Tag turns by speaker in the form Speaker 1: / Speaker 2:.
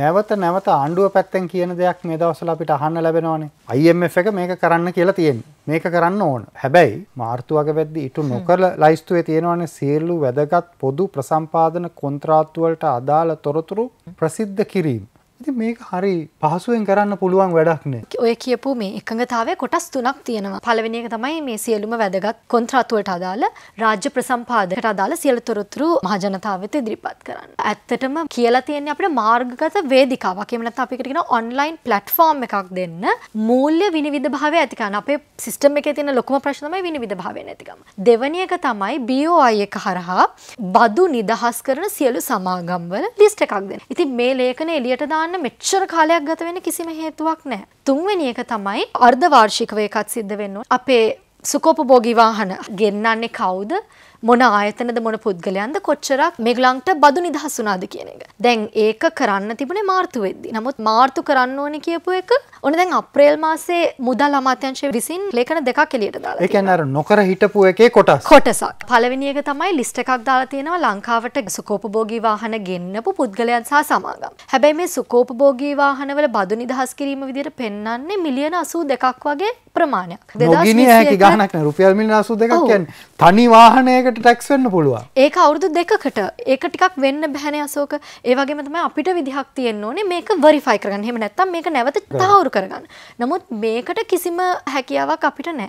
Speaker 1: නැවත නැවත ආණ්ඩුව පැත්තෙන් කියන දෙයක් මේ දවසල අපිට අහන්න ලැබෙනවානේ IMF එක මේක කරන්න කියලා තියෙන් මේක කරන්න ඕන හැබැයි මාර්තුවක වැද්දි ඉටු නොකර ලයිස්තුවේ තියෙනවානේ සියල්ලු වැදගත් පොදු ප්‍රසම්පාදන කොන්ත්‍රාත්තුවලට අදාළ තොරතුරු ප්‍රසිද්ධ කිරීම ඉති මේක හරි පහසුවෙන් කරන්න පුළුවන් වැඩක්නේ
Speaker 2: ඔය කියපු මේ එකඟතාවය කොටස් තුනක් තියෙනවා පළවෙනි එක තමයි මේ සියලුම වැදගත් කොන්ත්‍රාත්තුවට අදාළ රාජ්‍ය ප්‍රසම්පාදකට අදාළ සියලු තොරතුරු මහජනතාව වෙත ඉදිරිපත් කරන්න. ඇත්තටම කියලා තියෙන්නේ අපිට මාර්ගගත වේදිකාවක්. එහෙම නැත්නම් අපි එකට කියන ඔන්ලයින් ප්ලැට්ෆෝම් එකක් දෙන්න මූල්‍ය විනිවිද භාවය ඇති කරන්න. අපේ සිස්ටම් එකේ තියෙන ලොකුම ප්‍රශ්න තමයි විනිවිද භාවය නැතිකම. දෙවැනි එක තමයි BOI එක හරහා බදු නිදහස් කරන සියලු සමාගම්වල ලිස්ට් එකක් දෙන්න. ඉතින් මේ ලේඛන එළියට දාන්න මෙච්චර කාලයක් ගත වෙන කිසිම හේතුවක් නැහැ. තුන්වෙනි එක තමයි අර්ධ වාර්ෂිකව එකක් සිද්ධ වෙන්න අපේ සුකෝපභෝගී වාහන ගෙන්නන්නේ කවුද? මොන ආයතනද මොන පුද්ගලයන්ද කොච්චරක් මේගලන්ට බදු නිදහස් වුණාද කියන එක. දැන් ඒක කරන්න තිබුණේ මාර්තු වෙද්දී. නමුත් මාර්තු කරන්න ඕනේ කියපු එක ඔන්න දැන් අප්‍රේල් මාසේ මුදල් අමාත්‍යාංශය විසින් ලේඛන දෙකක් එළියට දාලා තියෙනවා. ඒ
Speaker 1: කියන්නේ අර නොකර හිටපු එකේ කොටස්. කොටසක්.
Speaker 2: පළවෙනි එක තමයි ලිස්ට් එකක් දාලා තියෙනවා ලංකාවට සුඛෝපභෝගී වාහන ගෙන්නපු පුද්ගලයන් සහ සමාගම්. හැබැයි මේ සුඛෝපභෝගී වාහනවල බදු නිදහස් කිරීම විදිහට පෙන්වන්නේ මිලියන 82ක් වගේ ප්‍රමාණයක්. නොගිනිය හැකි ගාණක්
Speaker 1: නේ රුපියල් මිලියන 82ක් කියන්නේ තනි වාහනයකට එකට ටැක්ස් වෙන්න පුළුවන්.
Speaker 2: ඒක අවුරුදු දෙකකට. ඒක ටිකක් වෙන්න බෑනේ අශෝක. ඒ වගේම තමයි අපිට විදිහක් තියෙන්න ඕනේ මේක වෙරිෆයි කරගන්න. එහෙම නැත්නම් මේක නැවත තහවුරු කරගන්න. නමුත් මේකට කිසිම හැකියාවක් අපිට නැහැ.